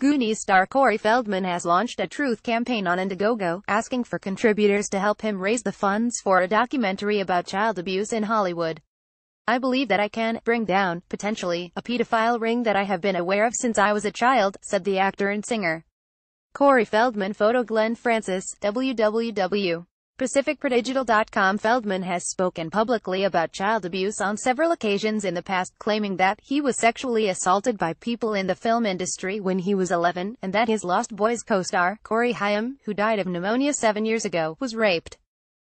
Goonies star Corey Feldman has launched a truth campaign on Indiegogo, asking for contributors to help him raise the funds for a documentary about child abuse in Hollywood. I believe that I can bring down, potentially, a pedophile ring that I have been aware of since I was a child, said the actor and singer. Corey Feldman Photo Glenn Francis, www. PacificProdigital.com Feldman has spoken publicly about child abuse on several occasions in the past claiming that he was sexually assaulted by people in the film industry when he was 11, and that his Lost Boys co-star, Corey Haim, who died of pneumonia seven years ago, was raped.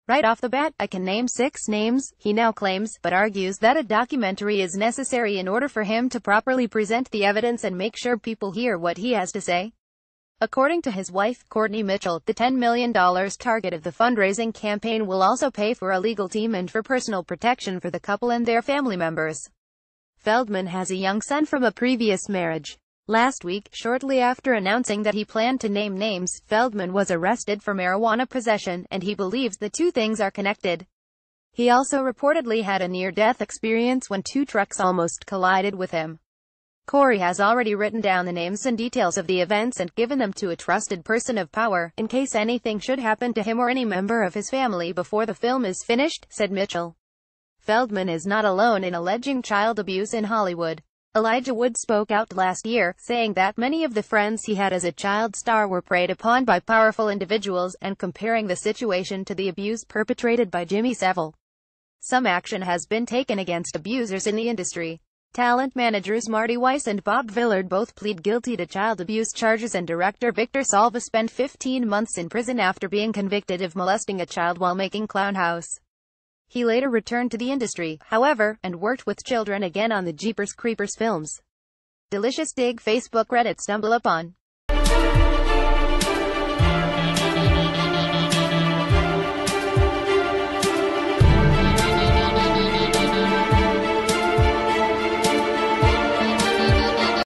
Right off the bat, I can name six names, he now claims, but argues that a documentary is necessary in order for him to properly present the evidence and make sure people hear what he has to say. According to his wife, Courtney Mitchell, the $10 million target of the fundraising campaign will also pay for a legal team and for personal protection for the couple and their family members. Feldman has a young son from a previous marriage. Last week, shortly after announcing that he planned to name names, Feldman was arrested for marijuana possession, and he believes the two things are connected. He also reportedly had a near-death experience when two trucks almost collided with him. Corey has already written down the names and details of the events and given them to a trusted person of power, in case anything should happen to him or any member of his family before the film is finished, said Mitchell. Feldman is not alone in alleging child abuse in Hollywood. Elijah Wood spoke out last year, saying that many of the friends he had as a child star were preyed upon by powerful individuals, and comparing the situation to the abuse perpetrated by Jimmy Savile. Some action has been taken against abusers in the industry. Talent managers Marty Weiss and Bob Villard both plead guilty to child abuse charges and director Victor Salva spent 15 months in prison after being convicted of molesting a child while making Clown House. He later returned to the industry, however, and worked with children again on the Jeepers Creepers films. Delicious Dig Facebook Reddit stumble upon.